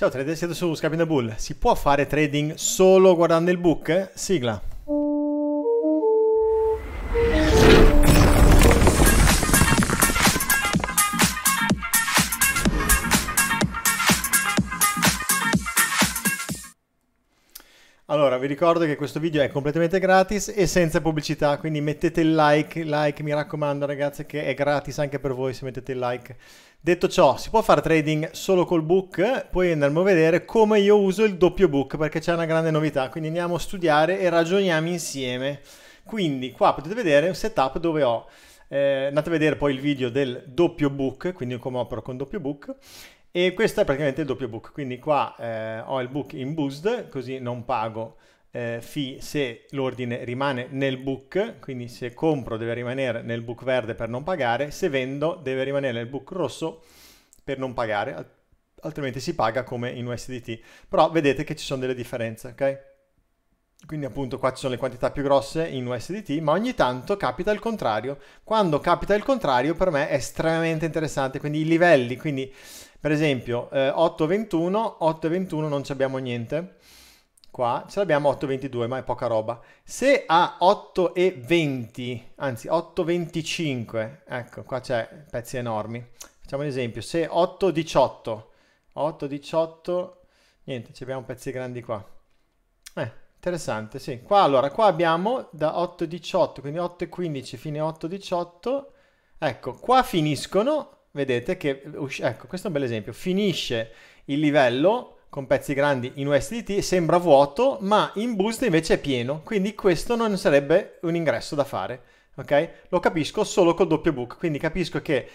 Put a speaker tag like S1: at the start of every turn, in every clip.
S1: Ciao trader, siete su the Bull. Si può fare trading solo guardando il book? Sigla. ricordo che questo video è completamente gratis e senza pubblicità, quindi mettete il like, like mi raccomando ragazzi che è gratis anche per voi se mettete il like. Detto ciò, si può fare trading solo col book, poi andremo a vedere come io uso il doppio book perché c'è una grande novità, quindi andiamo a studiare e ragioniamo insieme. Quindi qua potete vedere un setup dove ho, eh, andate a vedere poi il video del doppio book, quindi come opero con doppio book, e questo è praticamente il doppio book quindi qua eh, ho il book in boost così non pago eh, fee se l'ordine rimane nel book, quindi se compro deve rimanere nel book verde per non pagare, se vendo deve rimanere nel book rosso per non pagare, altrimenti si paga come in USDT. Però vedete che ci sono delle differenze, ok? Quindi appunto qua ci sono le quantità più grosse in USDT, ma ogni tanto capita il contrario. Quando capita il contrario per me è estremamente interessante, quindi i livelli, quindi per esempio eh, 8.21, 8.21 non abbiamo niente, qua ce l'abbiamo 8,22 ma è poca roba. Se a 8,20, anzi 8,25, ecco qua c'è pezzi enormi. Facciamo un esempio, se 8,18, 8,18, niente, ci abbiamo pezzi grandi qua. Eh, interessante, sì. Qua allora, qua abbiamo da 8,18, quindi 8,15 fino a 8,18, ecco, qua finiscono, vedete che, ecco, questo è un bel esempio, finisce il livello con pezzi grandi in USDT sembra vuoto, ma in Boost invece è pieno, quindi questo non sarebbe un ingresso da fare, ok? Lo capisco solo col doppio book, quindi capisco che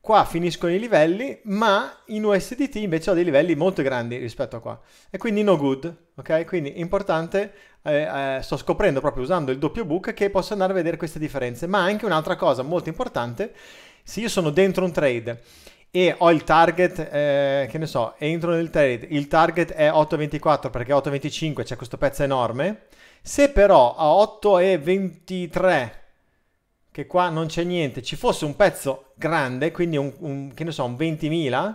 S1: qua finiscono i livelli, ma in USDT invece ho dei livelli molto grandi rispetto a qua, e quindi no good, ok? Quindi è importante, eh, eh, sto scoprendo proprio usando il doppio book che posso andare a vedere queste differenze, ma anche un'altra cosa molto importante, se io sono dentro un trade e ho il target, eh, che ne so, entro nel trade, il target è 8.24 perché 8.25 c'è questo pezzo enorme, se però a 8.23, che qua non c'è niente, ci fosse un pezzo grande, quindi un, un che ne so, un 20.000,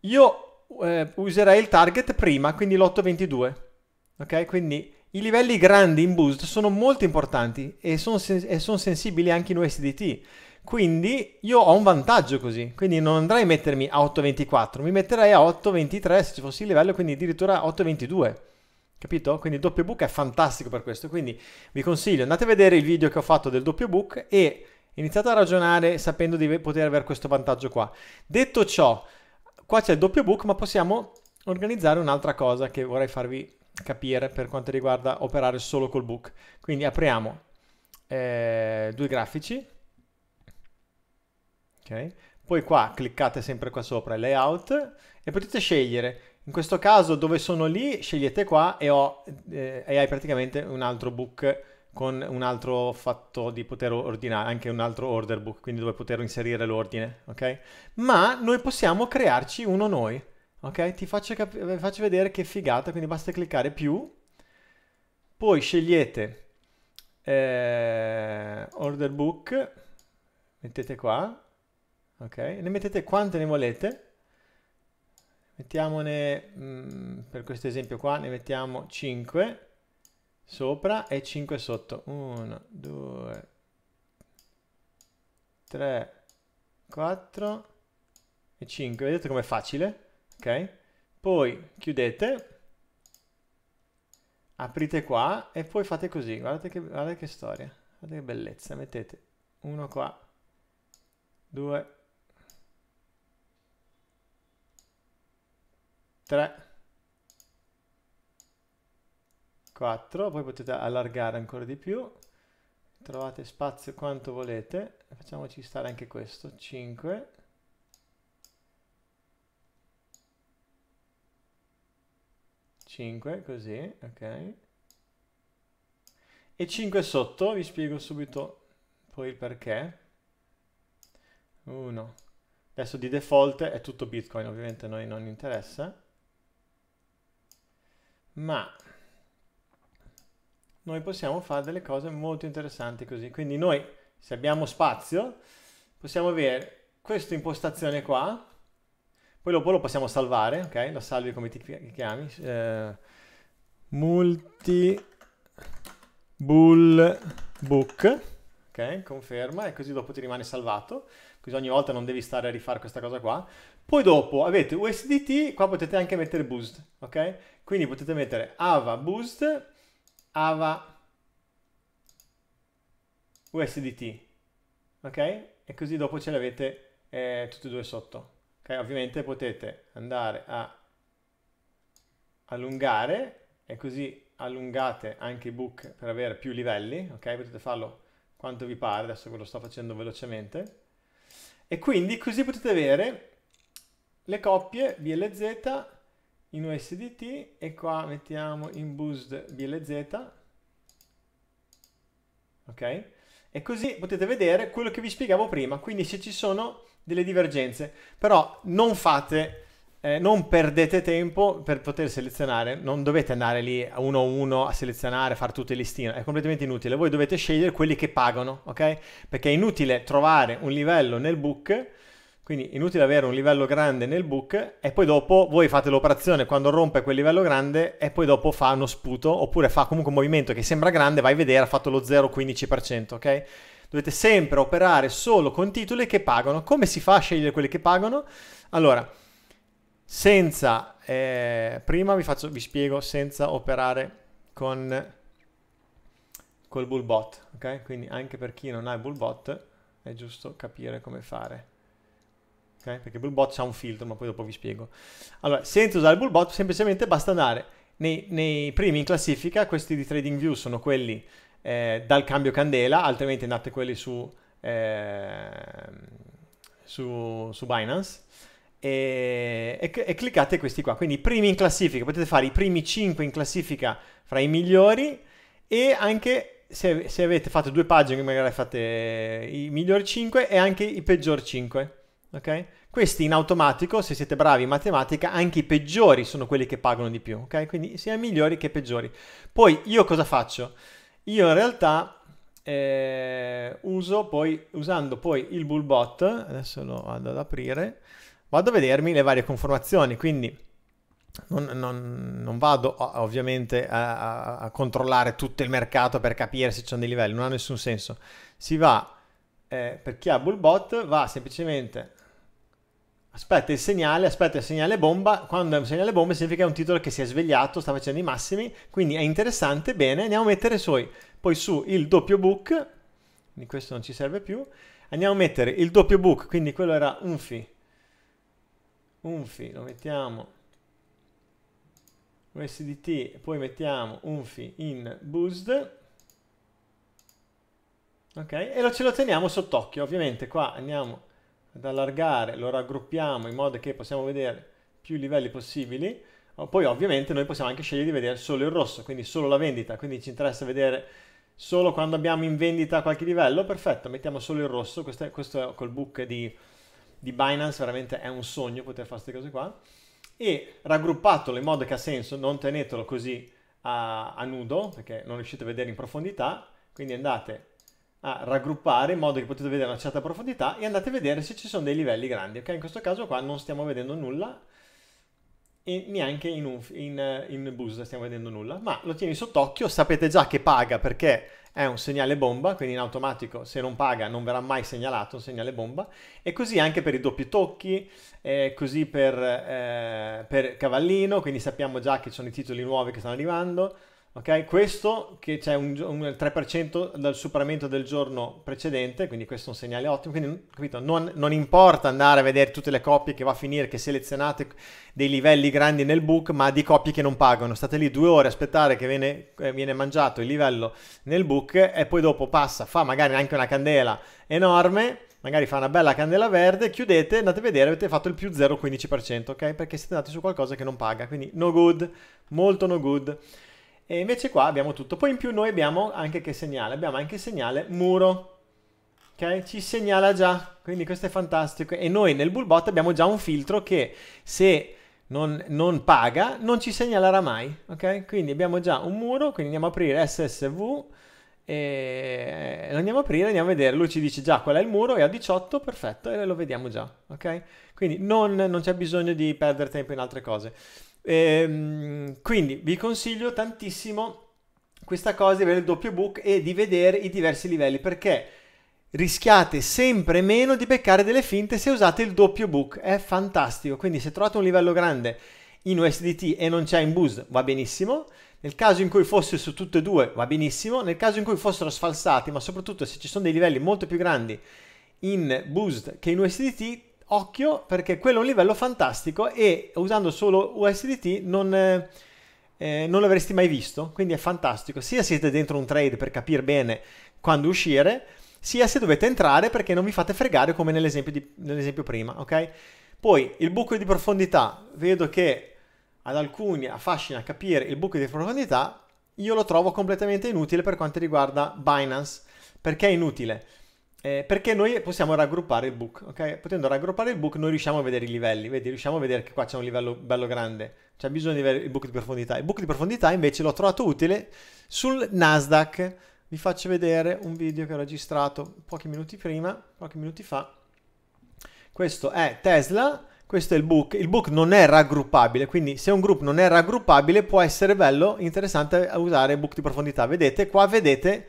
S1: io eh, userei il target prima, quindi l'8.22, ok? Quindi i livelli grandi in boost sono molto importanti e sono sen son sensibili anche in USDT quindi io ho un vantaggio così, quindi non andrei a mettermi a 8.24, mi metterei a 8.23 se ci fossi il livello, quindi addirittura 8.22. Capito? Quindi il doppio book è fantastico per questo, quindi vi consiglio, andate a vedere il video che ho fatto del doppio book e iniziate a ragionare sapendo di poter avere questo vantaggio qua. Detto ciò, qua c'è il doppio book, ma possiamo organizzare un'altra cosa che vorrei farvi capire per quanto riguarda operare solo col book. Quindi apriamo eh, due grafici Okay. Poi qua cliccate sempre qua sopra layout e potete scegliere. In questo caso dove sono lì scegliete qua e, ho, eh, e hai praticamente un altro book con un altro fatto di poter ordinare, anche un altro order book, quindi dove poter inserire l'ordine, ok? Ma noi possiamo crearci uno noi, ok? Ti faccio, faccio vedere che figata, quindi basta cliccare più, poi scegliete eh, order book, mettete qua, ok? Ne mettete quante ne volete. Mettiamone, mh, mm, per questo esempio qua, ne mettiamo 5 sopra e 5 sotto. 1, 2, 3, 4 e 5. Vedete com'è facile? Ok? Poi chiudete, aprite qua e poi fate così. Guardate che, guardate che storia, guardate che bellezza. Mettete uno qua, due, 3, 4, poi potete allargare ancora di più, trovate spazio quanto volete, facciamoci stare anche questo, 5, 5 così, ok, e 5 sotto, vi spiego subito poi il perché, 1, adesso di default è tutto bitcoin, ovviamente a noi non interessa, ma noi possiamo fare delle cose molto interessanti così. Quindi noi, se abbiamo spazio, possiamo avere questa impostazione qua, poi dopo lo possiamo salvare, ok? Lo salvi come ti chiami. Eh, multi bull book, ok? Conferma e così dopo ti rimane salvato così ogni volta non devi stare a rifare questa cosa qua. Poi dopo avete USDT, qua potete anche mettere Boost, ok? Quindi potete mettere AVA Boost, AVA USDT, ok? E così dopo ce l'avete eh, tutti e due sotto. Okay? Ovviamente potete andare a allungare e così allungate anche i book per avere più livelli, ok? Potete farlo quanto vi pare, adesso ve lo sto facendo velocemente. E quindi così potete avere le coppie BLZ in USDT e qua mettiamo in boost BLZ. Ok? E così potete vedere quello che vi spiegavo prima, quindi se ci sono delle divergenze. Però non fate eh, non perdete tempo per poter selezionare, non dovete andare lì a uno a uno a selezionare, fare tutte le listine, è completamente inutile. Voi dovete scegliere quelli che pagano, ok? Perché è inutile trovare un livello nel book, quindi inutile avere un livello grande nel book e poi dopo voi fate l'operazione quando rompe quel livello grande e poi dopo fa uno sputo oppure fa comunque un movimento che sembra grande, vai a vedere, ha fatto lo 0,15%, ok? Dovete sempre operare solo con titoli che pagano. Come si fa a scegliere quelli che pagano? Allora, senza, eh, prima vi, faccio, vi spiego senza operare con col bullbot, ok? Quindi anche per chi non ha il bullbot è giusto capire come fare. Okay? Perché il bullbot ha un filtro, ma poi dopo vi spiego. Allora, senza usare il bullbot, semplicemente basta andare nei, nei, primi in classifica, questi di TradingView sono quelli eh, dal cambio candela, altrimenti andate quelli su, eh, su, su Binance e, e, e, cliccate questi qua. Quindi i primi in classifica, potete fare i primi 5 in classifica fra i migliori e anche se, se avete fatto due pagine magari fate i migliori 5 e anche i peggiori 5. Okay? Questi in automatico, se siete bravi in matematica, anche i peggiori sono quelli che pagano di più, okay? Quindi sia migliori che peggiori. Poi io cosa faccio? Io in realtà eh, uso poi, usando poi il bullbot, adesso lo vado ad aprire, vado a vedermi le varie conformazioni, quindi non, non, non vado ovviamente a, a, a, controllare tutto il mercato per capire se ci sono dei livelli, non ha nessun senso. Si va, eh, per chi ha Bullbot, va semplicemente aspetta il segnale, aspetta il segnale bomba, quando è un segnale bomba significa che è un titolo che si è svegliato, sta facendo i massimi, quindi è interessante, bene, andiamo a mettere sui, poi su il doppio book, quindi questo non ci serve più, andiamo a mettere il doppio book, quindi quello era un fee, unfi, lo mettiamo USDT, poi mettiamo unfi in boost ok, e lo ce lo teniamo sott'occhio, ovviamente qua andiamo ad allargare, lo raggruppiamo in modo che possiamo vedere più livelli possibili poi ovviamente noi possiamo anche scegliere di vedere solo il rosso, quindi solo la vendita, quindi ci interessa vedere solo quando abbiamo in vendita qualche livello, perfetto, mettiamo solo il rosso, questo, è, questo è col book di di Binance veramente è un sogno poter fare queste cose qua e raggruppatelo in modo che ha senso, non tenetelo così a, a nudo perché non riuscite a vedere in profondità, quindi andate a raggruppare in modo che potete vedere una certa profondità e andate a vedere se ci sono dei livelli grandi, ok? In questo caso qua non stiamo vedendo nulla e neanche in, un, in, in Boost stiamo vedendo nulla, ma lo tieni sott'occhio, sapete già che paga perché è un segnale bomba, quindi in automatico se non paga non verrà mai segnalato un segnale bomba, e così anche per i doppi tocchi, eh, così per, eh, per Cavallino, quindi sappiamo già che ci sono i titoli nuovi che stanno arrivando, Okay? Questo che c'è un, un 3% dal superamento del giorno precedente, quindi questo è un segnale ottimo, quindi capito, non, non, importa andare a vedere tutte le coppie che va a finire, che selezionate dei livelli grandi nel book, ma di coppie che non pagano, state lì due ore a aspettare che viene, eh, viene mangiato il livello nel book e poi dopo passa, fa magari anche una candela enorme, magari fa una bella candela verde, chiudete, andate a vedere, avete fatto il più 0,15%, ok? Perché siete andati su qualcosa che non paga, quindi no good, molto no good. E invece qua abbiamo tutto. Poi in più noi abbiamo anche che segnale? Abbiamo anche il segnale muro. Okay? Ci segnala già, quindi questo è fantastico. E noi nel bullbot abbiamo già un filtro che se non, non, paga non ci segnalerà mai. Ok? Quindi abbiamo già un muro, quindi andiamo a aprire SSV e lo andiamo a aprire, andiamo a vedere, lui ci dice già qual è il muro, è a 18, perfetto, e lo vediamo già, ok? Quindi non, non c'è bisogno di perdere tempo in altre cose. Ehm, quindi vi consiglio tantissimo questa cosa di avere il doppio book e di vedere i diversi livelli perché rischiate sempre meno di beccare delle finte se usate il doppio book. È fantastico. Quindi se trovate un livello grande in USDT e non c'è in Boost va benissimo. Nel caso in cui fosse su tutte e due va benissimo. Nel caso in cui fossero sfalsati, ma soprattutto se ci sono dei livelli molto più grandi in Boost che in USDT, occhio perché quello è un livello fantastico e usando solo USDT non, eh, eh, non l'avresti mai visto, quindi è fantastico. Sia siete dentro un trade per capire bene quando uscire, sia se dovete entrare perché non vi fate fregare come nell'esempio, di, nell'esempio prima, ok? Poi il buco di profondità, vedo che ad alcuni affascina capire il buco di profondità, io lo trovo completamente inutile per quanto riguarda Binance. Perché è inutile? Eh, perché noi possiamo raggruppare il book, ok? Potendo raggruppare il book noi riusciamo a vedere i livelli, vedi, riusciamo a vedere che qua c'è un livello bello grande, c'è bisogno di avere il book di profondità. Il book di profondità invece l'ho trovato utile sul Nasdaq. Vi faccio vedere un video che ho registrato pochi minuti prima, pochi minuti fa. Questo è Tesla, questo è il book. Il book non è raggruppabile, quindi se un group non è raggruppabile può essere bello, interessante usare book di profondità. Vedete, qua vedete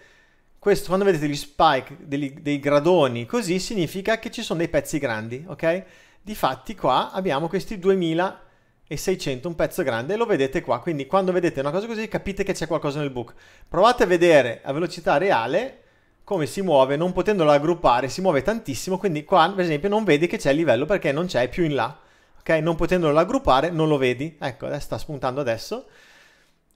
S1: questo, quando vedete gli spike degli, dei gradoni così, significa che ci sono dei pezzi grandi, ok? Difatti qua abbiamo questi 2600, un pezzo grande, lo vedete qua. Quindi quando vedete una cosa così capite che c'è qualcosa nel book. Provate a vedere a velocità reale come si muove, non potendolo aggruppare, si muove tantissimo, quindi qua per esempio non vedi che c'è il livello perché non c'è più in là. Ok? Non potendolo aggruppare non lo vedi. Ecco, sta spuntando adesso.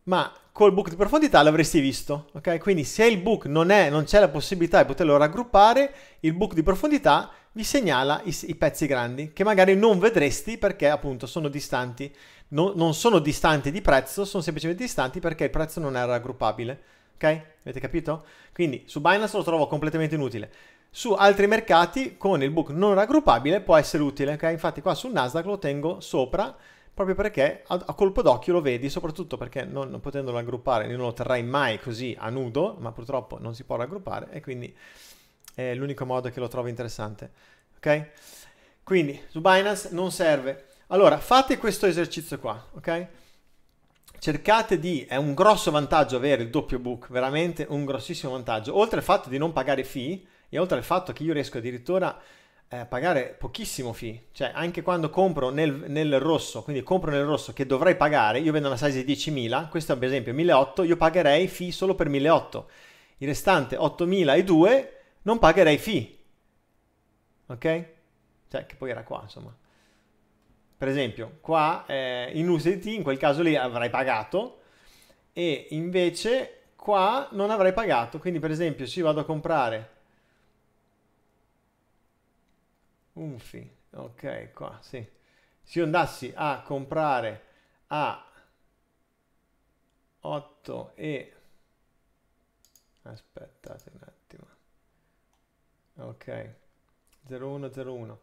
S1: Ma col book di profondità l'avresti visto, ok? Quindi se il book non, è, non c'è la possibilità di poterlo raggruppare, il book di profondità vi segnala i, i pezzi grandi che magari non vedresti perché appunto sono distanti, no, non sono distanti di prezzo, sono semplicemente distanti perché il prezzo non è raggruppabile, ok? Avete capito? Quindi su Binance lo trovo completamente inutile su altri mercati con il book non raggruppabile può essere utile, ok? Infatti qua sul Nasdaq lo tengo sopra proprio perché a, a colpo d'occhio lo vedi, soprattutto perché non, non potendolo raggruppare non lo terrai mai così a nudo, ma purtroppo non si può raggruppare e quindi è l'unico modo che lo trovo interessante. Ok? Quindi su Binance non serve. Allora, fate questo esercizio qua, ok? cercate di, è un grosso vantaggio avere il doppio book, veramente un grossissimo vantaggio, oltre al fatto di non pagare fee e oltre al fatto che io riesco addirittura a eh, pagare pochissimo fee, cioè anche quando compro nel, nel, rosso, quindi compro nel rosso che dovrei pagare, io vendo una size di 10.000, questo ad esempio è 1.800, io pagherei fee solo per 1.800, il restante 8.002 non pagherei fee, ok? Cioè che poi era qua insomma. Per esempio, qua eh, in USDT in quel caso lì avrei pagato e invece qua non avrei pagato, quindi per esempio se io vado a comprare Unfi, ok, qua, sì. Se io andassi a comprare a 8 e... Aspettate un attimo. Ok, 0101.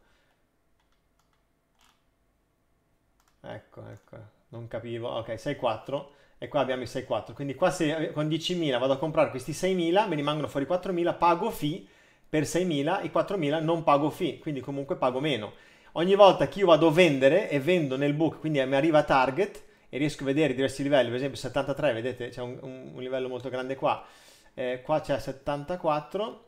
S1: Ecco, ecco, non capivo. Ok, 64 e qua abbiamo i 64. Quindi qua se con 10.000 vado a comprare questi 6.000, mi rimangono fuori 4.000, pago FI per 6.000 i 4.000 non pago fee, quindi comunque pago meno. Ogni volta che io vado a vendere e vendo nel book, quindi mi arriva target e riesco a vedere diversi livelli, per esempio 73, vedete c'è un, un, un livello molto grande qua, eh, qua c'è 74,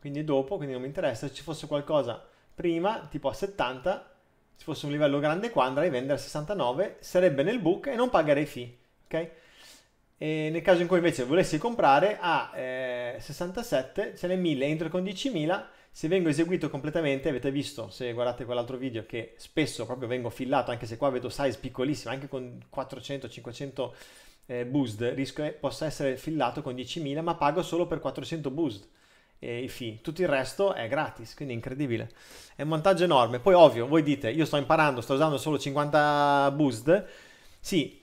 S1: quindi dopo, quindi non mi interessa, se ci fosse qualcosa prima, tipo a 70, se fosse un livello grande qua andrei a vendere a 69, sarebbe nel book e non pagherei fee, ok? E nel caso in cui invece volessi comprare a eh, 67 ce n'è 1000, entro con 10.000, se vengo eseguito completamente, avete visto se guardate quell'altro video che spesso proprio vengo fillato, anche se qua vedo size piccolissima, anche con 400-500 eh, boost, rischio, che possa essere fillato con 10.000, ma pago solo per 400 boost i fee, tutto il resto è gratis, quindi incredibile. È un vantaggio enorme. Poi ovvio, voi dite, io sto imparando, sto usando solo 50 boost. Sì,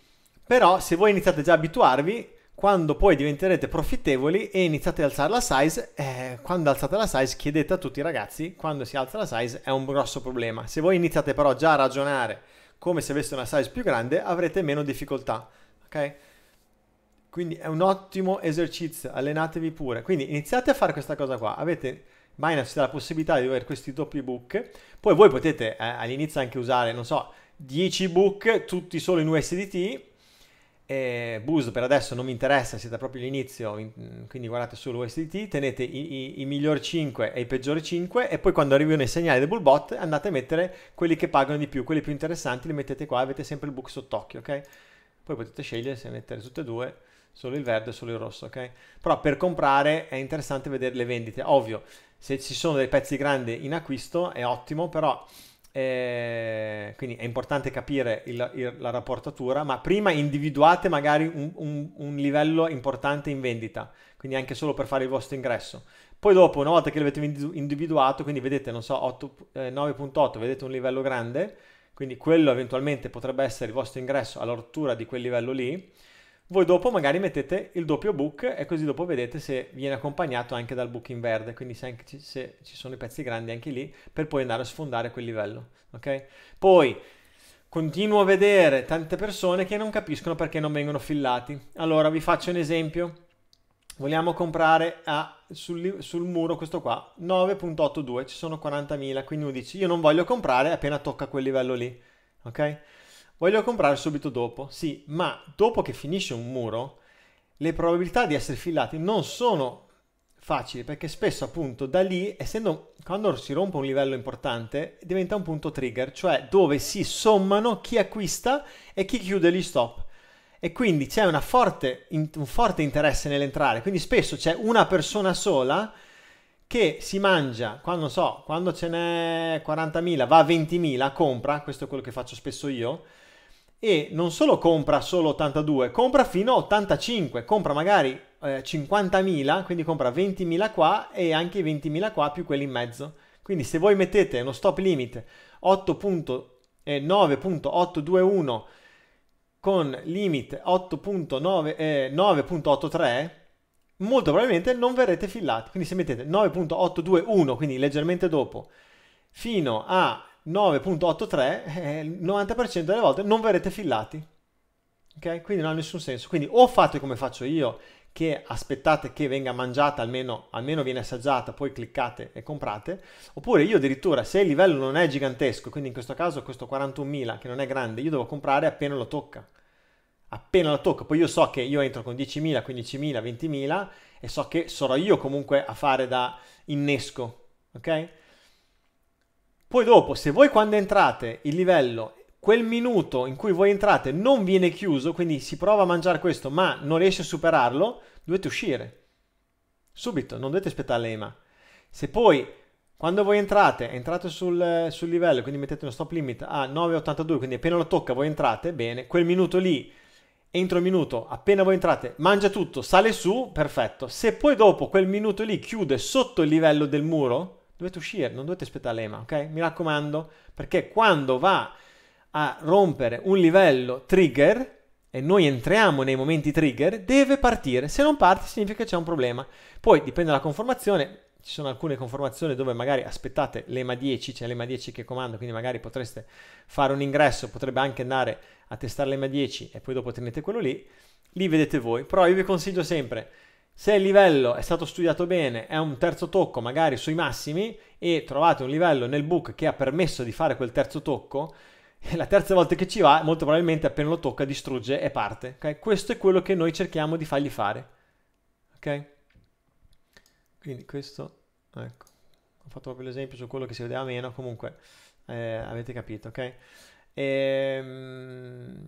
S1: però se voi iniziate già a abituarvi, quando poi diventerete profittevoli e iniziate ad alzare la size, eh, quando alzate la size chiedete a tutti i ragazzi, quando si alza la size è un grosso problema. Se voi iniziate però già a ragionare come se aveste una size più grande, avrete meno difficoltà, ok? Quindi è un ottimo esercizio, allenatevi pure. Quindi iniziate a fare questa cosa qua. Avete Minus dà la possibilità di avere questi doppi book, poi voi potete eh, all'inizio anche usare, non so, 10 book tutti solo in USDT eh, Boost per adesso non mi interessa, siete proprio all'inizio, quindi guardate solo USDT, tenete i, i, i, migliori 5 e i peggiori 5 e poi quando arrivano i segnali del bull bot andate a mettere quelli che pagano di più, quelli più interessanti li mettete qua, avete sempre il book sott'occhio, ok? Poi potete scegliere se mettere tutte e due, solo il verde e solo il rosso, ok? Però per comprare è interessante vedere le vendite, ovvio, se ci sono dei pezzi grandi in acquisto è ottimo, però eh, quindi è importante capire il, il, la rapportatura, ma prima individuate magari un, un, un, livello importante in vendita, quindi anche solo per fare il vostro ingresso. Poi dopo, una volta che l'avete individuato, quindi vedete, non so, 9.8, eh, vedete un livello grande, quindi quello eventualmente potrebbe essere il vostro ingresso alla rottura di quel livello lì voi dopo magari mettete il doppio book e così dopo vedete se viene accompagnato anche dal book in verde, quindi se, ci, se ci sono i pezzi grandi anche lì per poi andare a sfondare quel livello, ok? Poi continuo a vedere tante persone che non capiscono perché non vengono fillati. Allora vi faccio un esempio. Vogliamo comprare a, sul, sul, muro questo qua, 9.82, ci sono 40.000, quindi uno dice io non voglio comprare appena tocca quel livello lì, ok? voglio comprare subito dopo. Sì, ma dopo che finisce un muro, le probabilità di essere fillati non sono facili perché spesso appunto da lì, essendo quando si rompe un livello importante, diventa un punto trigger, cioè dove si sommano chi acquista e chi chiude gli stop. E quindi c'è forte, un forte interesse nell'entrare, quindi spesso c'è una persona sola che si mangia, quando so, quando ce n'è 40.000, va a 20.000, compra, questo è quello che faccio spesso io, e non solo compra solo 82, compra fino a 85, compra magari eh, 50.000, quindi compra 20.000 qua e anche 20.000 qua più quelli in mezzo. Quindi se voi mettete uno stop limit 8.9.821 eh, con limit 9.83, eh, molto probabilmente non verrete fillati. Quindi se mettete 9.821, quindi leggermente dopo, fino a 9.83, eh, il 90% delle volte non verrete fillati. Ok? Quindi non ha nessun senso. Quindi o fate come faccio io, che aspettate che venga mangiata, almeno, almeno viene assaggiata, poi cliccate e comprate, oppure io addirittura se il livello non è gigantesco, quindi in questo caso questo 41.000 che non è grande, io devo comprare appena lo tocca. Appena lo tocca, poi io so che io entro con 10.000, 15.000, 20.000 e so che sarò io comunque a fare da innesco, ok? Poi dopo, se voi quando entrate il livello, quel minuto in cui voi entrate non viene chiuso, quindi si prova a mangiare questo ma non riesce a superarlo, dovete uscire. Subito, non dovete aspettare l'EMA. Se poi, quando voi entrate, entrate sul, sul livello, quindi mettete uno stop limit a 9,82, quindi appena lo tocca voi entrate, bene, quel minuto lì entro il minuto, appena voi entrate, mangia tutto, sale su, perfetto. Se poi dopo quel minuto lì chiude sotto il livello del muro, dovete uscire, non dovete aspettare l'EMA, ok? Mi raccomando, perché quando va a rompere un livello trigger e noi entriamo nei momenti trigger, deve partire. Se non parte significa che c'è un problema. Poi dipende dalla conformazione, ci sono alcune conformazioni dove magari aspettate l'EMA 10, c'è l'EMA 10 che comanda, quindi magari potreste fare un ingresso, potrebbe anche andare a testare l'EMA 10 e poi dopo tenete quello lì, lì vedete voi. Però io vi consiglio sempre se il livello è stato studiato bene, è un terzo tocco magari sui massimi e trovate un livello nel book che ha permesso di fare quel terzo tocco, la terza volta che ci va, molto probabilmente appena lo tocca distrugge e parte. Okay? Questo è quello che noi cerchiamo di fargli fare. Ok? Quindi questo, ecco, ho fatto proprio l'esempio su quello che si vedeva meno, comunque eh, avete capito, ok? Ehm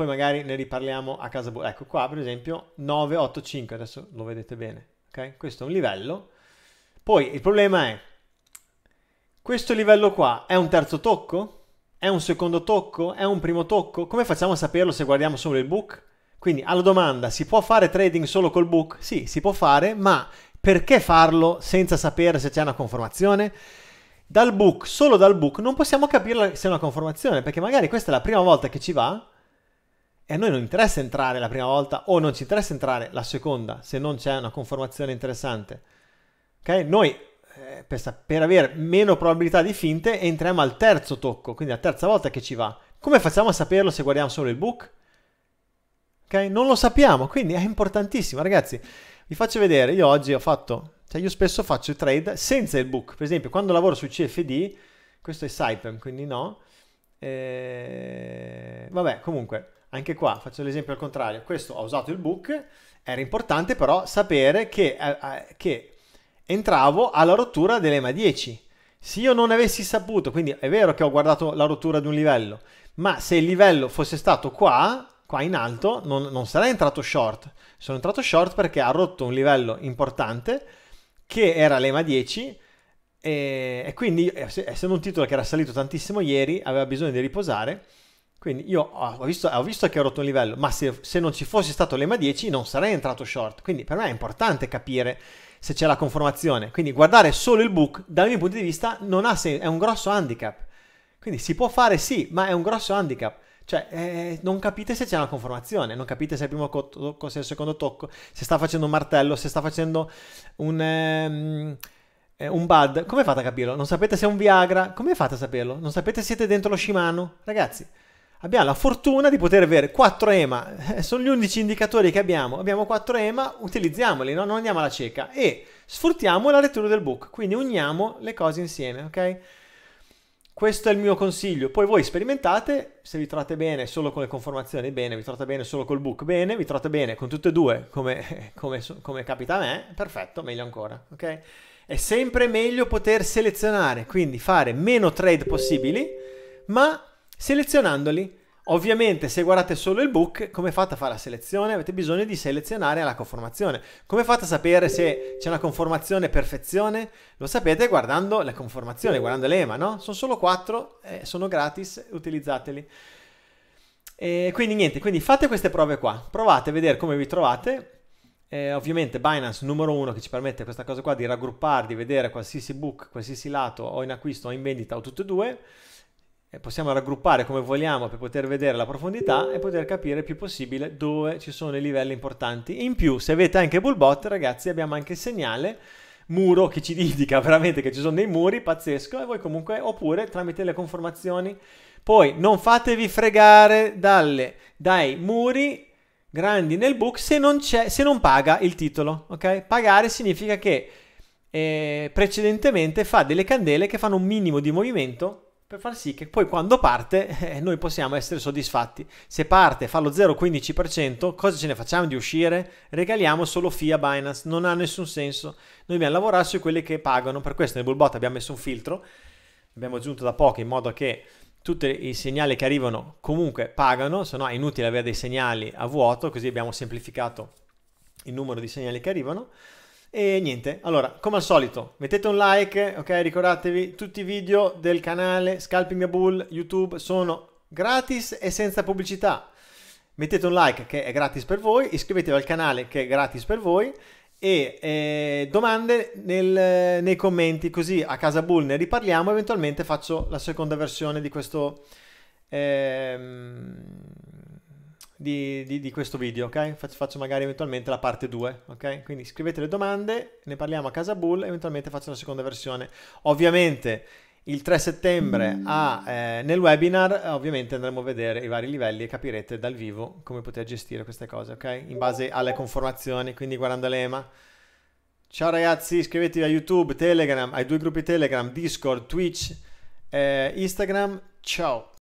S1: poi magari ne riparliamo a casa buona. Ecco qua per esempio 985, adesso lo vedete bene, ok? Questo è un livello. Poi il problema è, questo livello qua è un terzo tocco? È un secondo tocco? È un primo tocco? Come facciamo a saperlo se guardiamo solo il book? Quindi alla domanda, si può fare trading solo col book? Sì, si può fare, ma perché farlo senza sapere se c'è una conformazione? Dal book, solo dal book, non possiamo capire se è una conformazione, perché magari questa è la prima volta che ci va e a noi non interessa entrare la prima volta o non ci interessa entrare la seconda se non c'è una conformazione interessante. Ok? Noi eh, per, avere meno probabilità di finte entriamo al terzo tocco, quindi la terza volta che ci va. Come facciamo a saperlo se guardiamo solo il book? Ok? Non lo sappiamo, quindi è importantissimo. Ragazzi, vi faccio vedere, io oggi ho fatto, cioè io spesso faccio trade senza il book. Per esempio, quando lavoro su CFD, questo è Saipem, quindi no. E... Eh, vabbè, comunque anche qua faccio l'esempio al contrario. Questo ha usato il book, era importante però sapere che, eh, eh che entravo alla rottura dell'EMA 10. Se io non avessi saputo, quindi è vero che ho guardato la rottura di un livello, ma se il livello fosse stato qua, qua in alto, non, non sarei entrato short. Sono entrato short perché ha rotto un livello importante che era l'EMA 10 e, e quindi eh, essendo un titolo che era salito tantissimo ieri, aveva bisogno di riposare quindi io ah, ho visto, ho visto che ho rotto un livello, ma se, se non ci fosse stato l'EMA 10 non sarei entrato short. Quindi per me è importante capire se c'è la conformazione. Quindi guardare solo il book, dal mio punto di vista, non ha senso, è un grosso handicap. Quindi si può fare sì, ma è un grosso handicap. Cioè, eh, non capite se c'è una conformazione, non capite se è il primo tocco, se è il secondo tocco, se sta facendo un martello, se sta facendo un, ehm, eh, un bud. Come fate a capirlo? Non sapete se è un Viagra? Come fate a saperlo? Non sapete se siete dentro lo Shimano? Ragazzi, abbiamo la fortuna di poter avere 4 EMA, eh, sono gli unici indicatori che abbiamo, abbiamo 4 EMA, utilizziamoli, no? non andiamo alla cieca e sfruttiamo la lettura del book, quindi uniamo le cose insieme, ok? Questo è il mio consiglio, poi voi sperimentate, se vi trovate bene solo con le conformazioni, bene, vi trovate bene solo col book, bene, vi trovate bene con tutte e due, come, come, come capita a me, perfetto, meglio ancora, ok? È sempre meglio poter selezionare, quindi fare meno trade possibili, ma selezionandoli. Ovviamente se guardate solo il book, come fate a fare la selezione? Avete bisogno di selezionare la conformazione. Come fate a sapere se c'è una conformazione perfezione? Lo sapete guardando la conformazione, guardando l'EMA, no? Sono solo 4, eh, sono gratis, utilizzateli. E quindi niente, quindi fate queste prove qua, provate a vedere come vi trovate. Eh, ovviamente Binance numero uno che ci permette questa cosa qua di raggruppare, di vedere qualsiasi book, qualsiasi lato o in acquisto o in vendita o tutte e due possiamo raggruppare come vogliamo per poter vedere la profondità e poter capire il più possibile dove ci sono i livelli importanti. In più, se avete anche Bullbot, ragazzi, abbiamo anche il segnale muro che ci indica veramente che ci sono dei muri, pazzesco, e voi comunque, oppure tramite le conformazioni. Poi non fatevi fregare dalle, dai muri grandi nel book se non, se non paga il titolo, ok? Pagare significa che eh, precedentemente fa delle candele che fanno un minimo di movimento per far sì che poi quando parte eh, noi possiamo essere soddisfatti. Se parte, e fa lo 0,15%, cosa ce ne facciamo di uscire? Regaliamo solo FIA Binance, non ha nessun senso. Noi dobbiamo lavorare su quelli che pagano, per questo nel bullbot abbiamo messo un filtro, abbiamo aggiunto da poco in modo che tutti i segnali che arrivano comunque pagano, se no è inutile avere dei segnali a vuoto, così abbiamo semplificato il numero di segnali che arrivano. E niente, allora, come al solito, mettete un like, ok? Ricordatevi, tutti i video del canale Scalping the Bull YouTube sono gratis e senza pubblicità. Mettete un like che è gratis per voi, iscrivetevi al canale che è gratis per voi e eh, domande nel, nei commenti, così a casa Bull ne riparliamo, eventualmente faccio la seconda versione di questo... Ehm di, di, di, questo video, ok? Faccio magari eventualmente la parte 2, ok? Quindi scrivete le domande, ne parliamo a casa Bull, eventualmente faccio una seconda versione. Ovviamente il 3 settembre a, eh, nel webinar eh, ovviamente andremo a vedere i vari livelli e capirete dal vivo come poter gestire queste cose, ok? In base alle conformazioni, quindi guardando l'EMA. Ciao ragazzi, iscrivetevi a YouTube, Telegram, ai due gruppi Telegram, Discord, Twitch, eh, Instagram. Ciao!